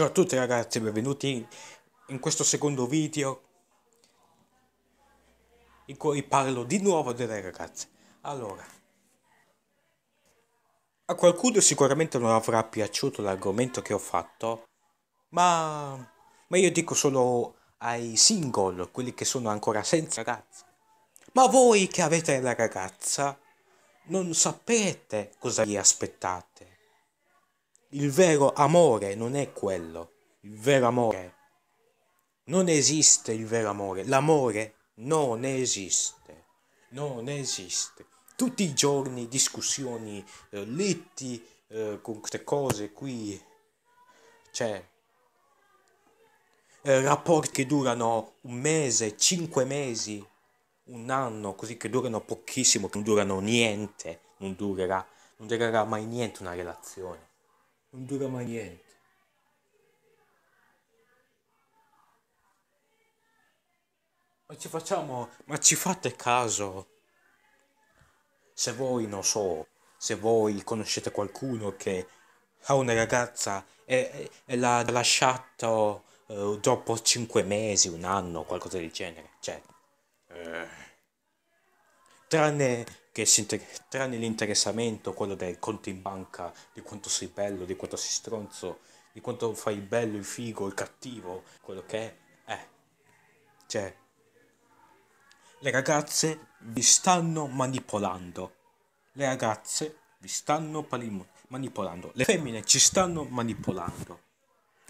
Ciao a tutti ragazzi, benvenuti in questo secondo video in cui parlo di nuovo delle ragazze. Allora, a qualcuno sicuramente non avrà piaciuto l'argomento che ho fatto, ma, ma io dico solo ai single, quelli che sono ancora senza ragazza. Ma voi che avete la ragazza non sapete cosa vi aspettate. Il vero amore non è quello. Il vero amore. Non esiste il vero amore. L'amore non esiste. Non esiste. Tutti i giorni discussioni, eh, letti eh, con queste cose qui. Cioè, eh, rapporti che durano un mese, cinque mesi, un anno, così che durano pochissimo, che non durano niente, non durerà, non durerà mai niente una relazione non dura mai niente. Ma ci facciamo, ma ci fate caso? Se voi, non so, se voi conoscete qualcuno che ha una ragazza e, e l'ha lasciato eh, dopo cinque mesi, un anno, qualcosa del genere, cioè... Eh, tranne che inter- tranne l'interessamento, quello del conto in banca, di quanto sei bello, di quanto sei stronzo, di quanto fai il bello, il figo, il cattivo, quello che è, eh. cioè, le ragazze vi stanno manipolando. Le ragazze vi stanno palim- manipolando. Le femmine ci stanno manipolando.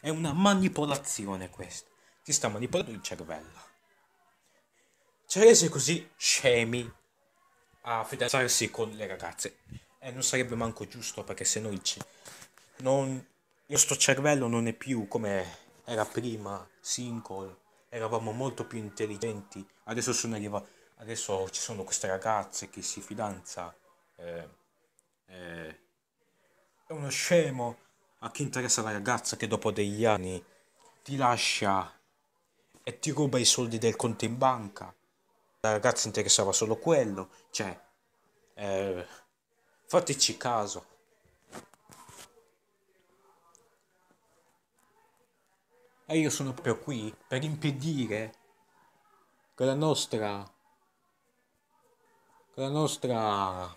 È una manipolazione questa. Ti sta manipolando il cervello. Ci cioè, ha resi così scemi a fidanzarsi con le ragazze. E non sarebbe manco giusto perché se noi Non, il nostro cervello non è più come era prima, single, eravamo molto più intelligenti, adesso, arriva... adesso ci sono queste ragazze che si fidanza, eh, eh, è uno scemo, a chi interessa la ragazza che dopo degli anni ti lascia e ti ruba i soldi del conto in banca la ragazza interessava solo quello, cioè, eh, fateci caso. E io sono proprio qui per impedire che la nostra... che la nostra...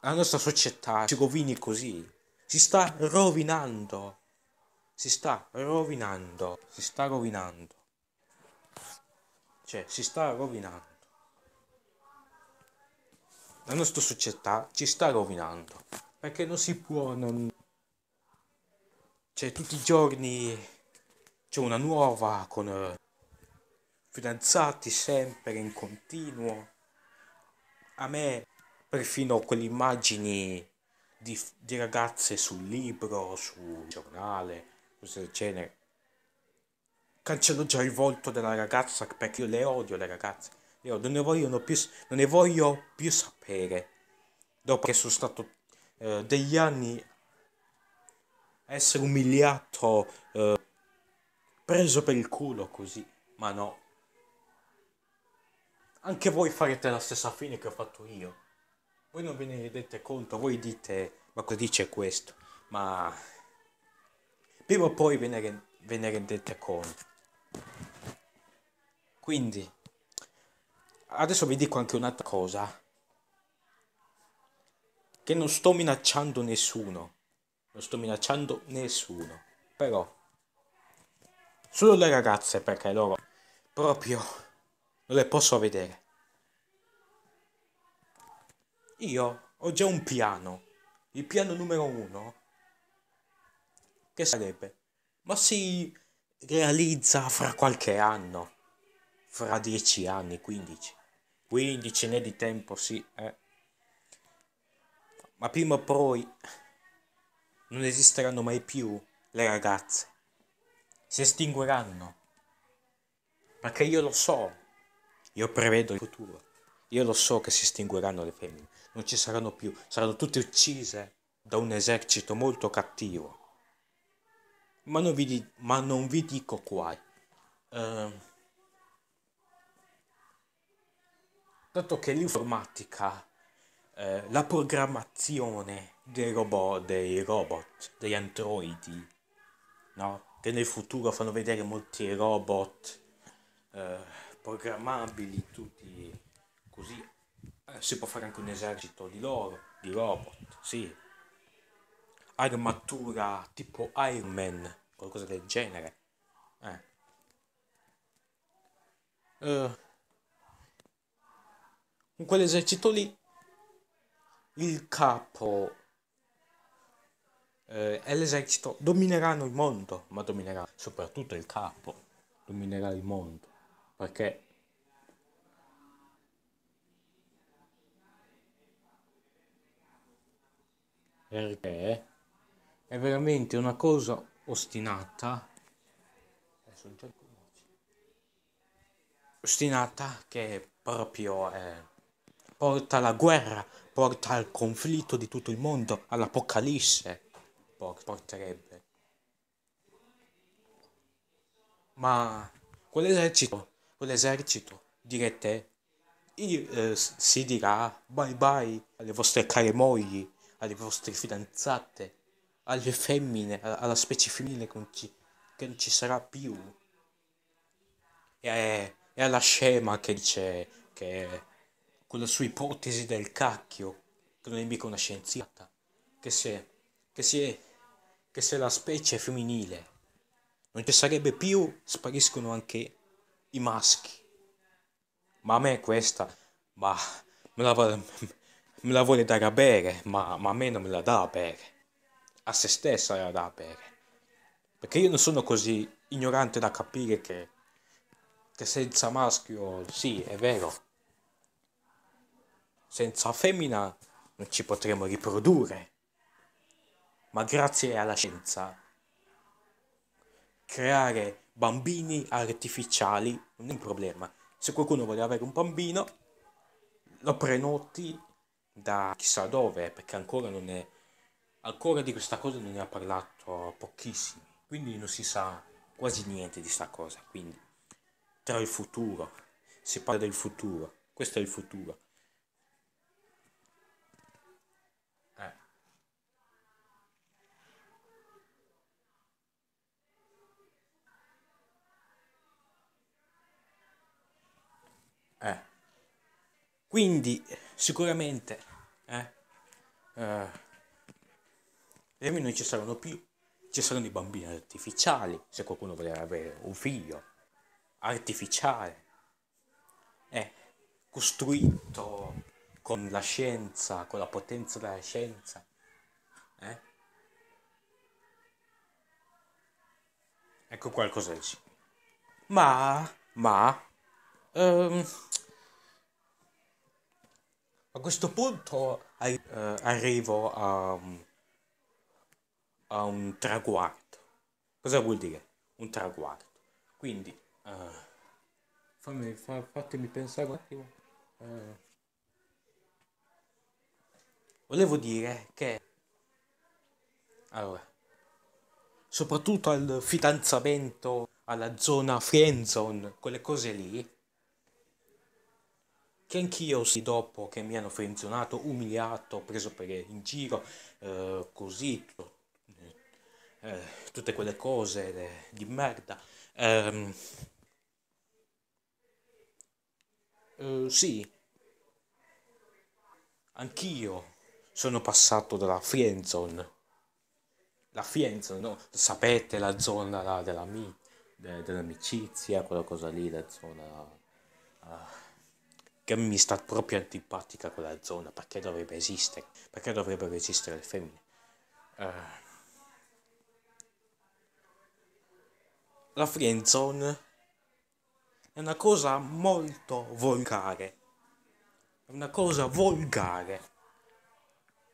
la nostra società si rovini così. Si sta rovinando. Si sta rovinando. Si sta rovinando. Cioè, si sta rovinando. La nostra società ci sta rovinando. Perché non si può non... Cioè, tutti i giorni c'è una nuova con eh, fidanzati sempre in continuo. A me perfino quelle immagini di, di ragazze sul libro, sul giornale, cose del genere, cancello già il volto della ragazza perché io le odio le ragazze. Io non ne voglio più, non ne voglio più sapere. Dopo che sono stato eh, degli anni a essere umiliato, eh, preso per il culo così, ma no. Anche voi farete la stessa fine che ho fatto io. Voi non ve ne rendete conto, voi dite, ma cosa dice questo? Ma prima o poi ve ne, ve ne rendete conto. Quindi, adesso vi dico anche un'altra cosa, che non sto minacciando nessuno, non sto minacciando nessuno, però, solo le ragazze perché loro proprio non le posso vedere. Io ho già un piano, il piano numero uno, che sarebbe, ma si realizza fra qualche anno fra dieci anni, 15. 15 ne di tempo, sì. Eh. Ma prima o poi non esisteranno mai più le ragazze. Si estingueranno. Perché io lo so. Io prevedo il futuro. Io lo so che si estingueranno le femmine. Non ci saranno più. Saranno tutte uccise da un esercito molto cattivo. Ma non vi, di- ma non vi dico quale. Uh, tanto che l'informatica, eh, la programmazione dei robot, dei robot, degli androidi, no? che nel futuro fanno vedere molti robot eh, programmabili, tutti così, eh, si può fare anche un esercito di loro, di robot, sì. Armatura tipo Iron Man, qualcosa del genere. Eh. Uh, in quell'esercito lì il capo eh, e l'esercito domineranno il mondo, ma dominerà soprattutto il capo, dominerà il mondo, perché perché è veramente una cosa ostinata ostinata che proprio è porta alla guerra, porta al conflitto di tutto il mondo, all'apocalisse porterebbe. Ma quell'esercito, quell'esercito, direte, eh, si dirà bye bye alle vostre care mogli, alle vostre fidanzate, alle femmine, alla specie femminile che non ci, che non ci sarà più. E, e alla scema che dice che con la sua ipotesi del cacchio, che non è mica una scienziata, che se, che se, che se la specie è femminile non ci sarebbe più, spariscono anche i maschi. Ma a me questa, ma me la, me la vuole dare a bere, ma, ma a me non me la dà a bere. A se stessa la dà a bere. Perché io non sono così ignorante da capire che, che senza maschio, sì, è vero, senza femmina non ci potremmo riprodurre. Ma grazie alla scienza, creare bambini artificiali non è un problema. Se qualcuno vuole avere un bambino, lo prenoti da chissà dove, perché ancora non è ancora di questa cosa non ne ha parlato pochissimi, quindi non si sa quasi niente di questa cosa, quindi tra il futuro, si parla del futuro, questo è il futuro. Eh. Quindi sicuramente eh, eh, le non ci saranno più, ci saranno i bambini artificiali, se qualcuno voleva avere un figlio artificiale, eh, costruito con la scienza, con la potenza della scienza. Eh? Ecco qualcosa di Ma, ma, Ehm, a questo punto eh, arrivo a, a, un traguardo. Cosa vuol dire? Un traguardo. Quindi, eh, fammi, fa, fatemi pensare un attimo. Eh. Volevo dire che... Allora, soprattutto al fidanzamento, alla zona friendzone, quelle cose lì, che anch'io sì, dopo che mi hanno frenzonato, umiliato, preso per eh, in giro, eh, così, eh, eh, tutte quelle cose de, eh, di merda. Ehm, eh, sì, anch'io sono passato dalla friendzone. La friendzone, no? sapete la zona la, della mi, de, dell'amicizia, quella cosa lì, la zona... Uh, che mi sta proprio antipatica quella zona, perché dovrebbe esistere, perché dovrebbero esistere le femmine. Uh. La friendzone è una cosa molto volgare, è una cosa volgare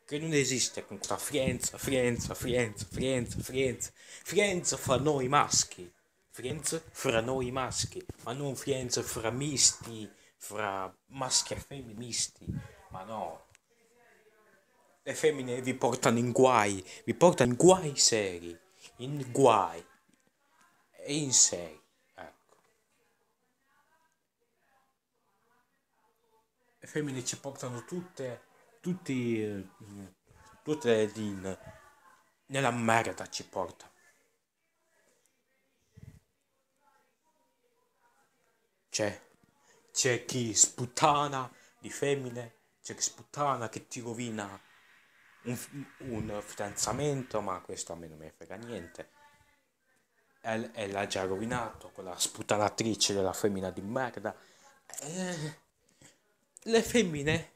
che non esiste con questa Frienza, Frienza, Frienza, Frienza, Frienza, Frienza fra noi maschi, Frienza fra noi maschi, ma non Frienza fra misti fra maschi e femministi, ma no. Le femmine vi portano in guai, vi portano in guai seri, in guai e in seri. Ecco. Le femmine ci portano tutte, tutti, tutte le in, nella merda ci porta. Cioè, c'è chi sputtana di femmine, c'è chi sputtana che ti rovina un, un fidanzamento, ma questo a me non mi frega niente. E, e l'ha già rovinato, quella sputtanatrice della femmina di merda. E, eh, le femmine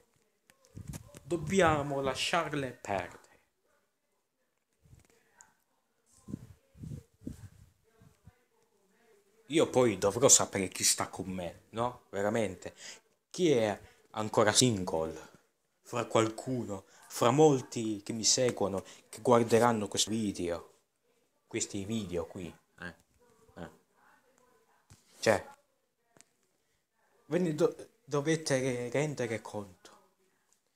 dobbiamo lasciarle perdere. Io poi dovrò sapere chi sta con me, no? Veramente. Chi è ancora single? Fra qualcuno, fra molti che mi seguono, che guarderanno questo video. Questi video qui. Eh. Eh. Cioè, ve ne do- dovete rendere conto.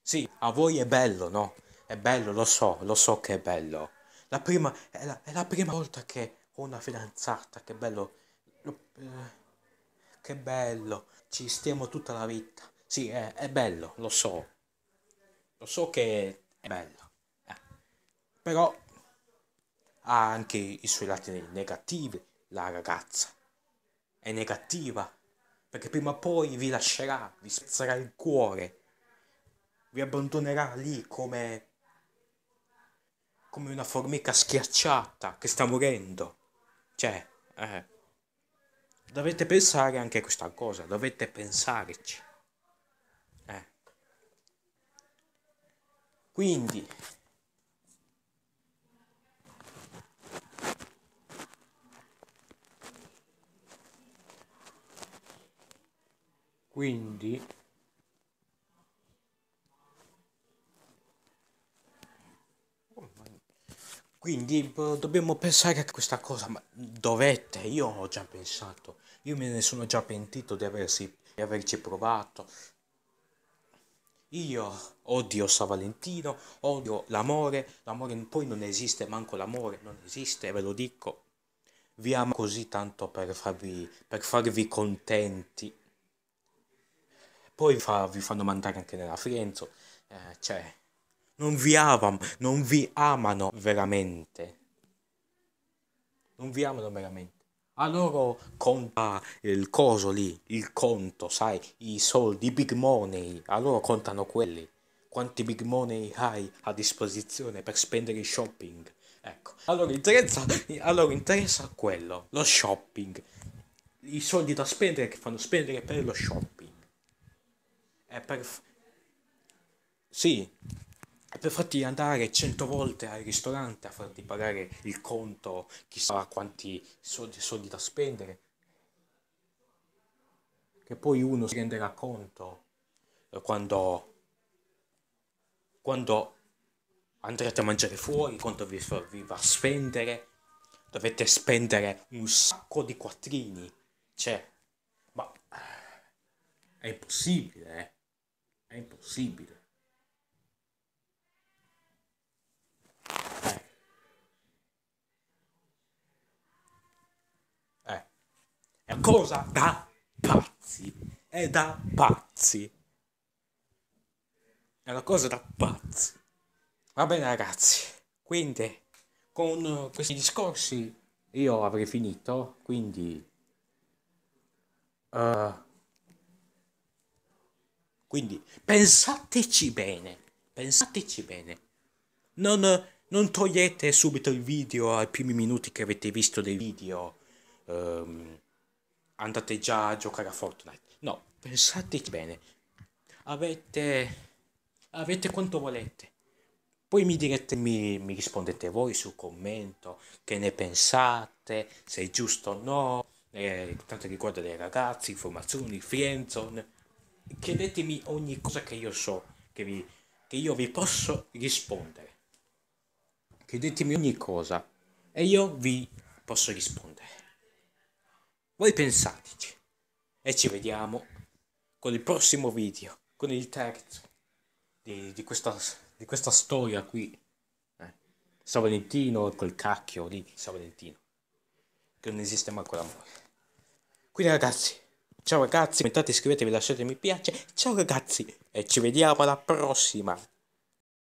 Sì, a voi è bello, no? È bello, lo so, lo so che è bello. La prima, è, la, è la prima volta che ho una fidanzata, che bello eh, che bello, ci stiamo tutta la vita. Sì, è, è bello, lo so. Lo so che è bello. Eh. Però ha anche i suoi lati negativi, la ragazza. È negativa, perché prima o poi vi lascerà, vi spezzerà il cuore, vi abbandonerà lì come, come una formica schiacciata che sta morendo. Cioè, eh. Dovete pensare anche a questa cosa, dovete pensarci. Eh. Quindi, quindi Quindi eh, dobbiamo pensare a questa cosa, ma dovete, io ho già pensato, io me ne sono già pentito di, aversi, di averci provato. Io odio San Valentino, odio l'amore, l'amore poi non esiste, manco l'amore, non esiste, ve lo dico. Vi amo così tanto per farvi, per farvi contenti. Poi fa, vi fanno mandare anche nella Frienzo, eh, cioè non vi amano, non vi amano veramente. Non vi amano veramente. A loro conta il coso lì, il conto, sai, i soldi, i big money, a loro contano quelli. Quanti big money hai a disposizione per spendere in shopping? Ecco, allora interessa, allora interessa quello, lo shopping. I soldi da spendere che fanno spendere per lo shopping. È per... Sì, per farti andare cento volte al ristorante a farti pagare il conto, chissà quanti soldi, soldi da spendere, che poi uno si renderà conto eh, quando, quando andrete a mangiare fuori, quanto vi, vi va a spendere, dovete spendere un sacco di quattrini, cioè, ma eh, è impossibile, eh. è impossibile. cosa da pazzi. È da pazzi. È una cosa da pazzi. Va bene ragazzi, quindi con eh, questi discorsi io avrei finito, quindi... Uh, quindi pensateci bene, pensateci bene. Non, non, togliete subito il video ai primi minuti che avete visto del video. Um, andate già a giocare a Fortnite. No, pensateci bene. Avete, avete quanto volete. Poi mi, direte, mi, mi rispondete voi sul commento, che ne pensate, se è giusto o no, eh, tanto riguardo dei ragazzi, informazioni, friendzone. Chiedetemi ogni cosa che io so, che, vi, che io vi posso rispondere. Chiedetemi ogni cosa e io vi posso rispondere. Voi pensateci. E ci vediamo con il prossimo video, con il terzo di, di, questa, di questa, storia qui. Eh. San Valentino, quel cacchio lì di San Valentino. Che non esiste manco l'amore. Quindi ragazzi, ciao ragazzi, commentate, iscrivetevi, lasciate mi piace. Ciao ragazzi e ci vediamo alla prossima.